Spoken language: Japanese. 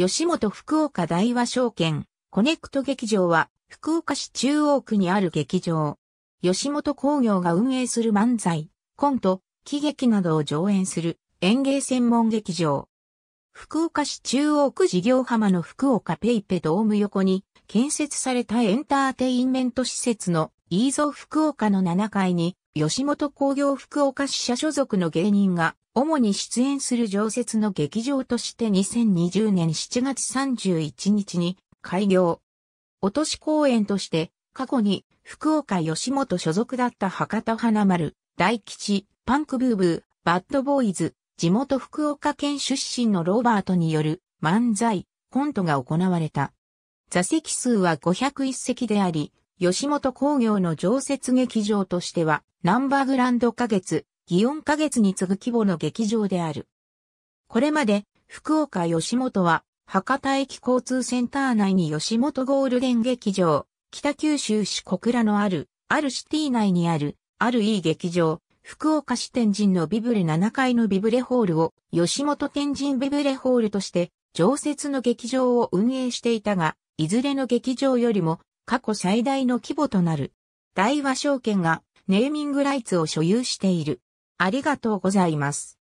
吉本福岡大和証券、コネクト劇場は、福岡市中央区にある劇場。吉本工業が運営する漫才、コント、喜劇などを上演する演芸専門劇場。福岡市中央区事業浜の福岡ペイペドーム横に建設されたエンターテインメント施設のイーゾ福岡の7階に吉本工業福岡支社所属の芸人が、主に出演する常設の劇場として2020年7月31日に開業。落とし公演として、過去に福岡吉本所属だった博多花丸、大吉、パンクブーブー、バッドボーイズ、地元福岡県出身のロバートによる漫才、コントが行われた。座席数は501席であり、吉本工業の常設劇場としては、ナンバーグランド花月、祇園花月に次ぐ規模の劇場である。これまで、福岡吉本は、博多駅交通センター内に吉本ゴールデン劇場、北九州市小倉のある、あるシティ内にある、あるいい劇場、福岡市天神のビブレ7階のビブレホールを、吉本天神ビブレホールとして、常設の劇場を運営していたが、いずれの劇場よりも過去最大の規模となる。大和証券がネーミングライツを所有している。ありがとうございます。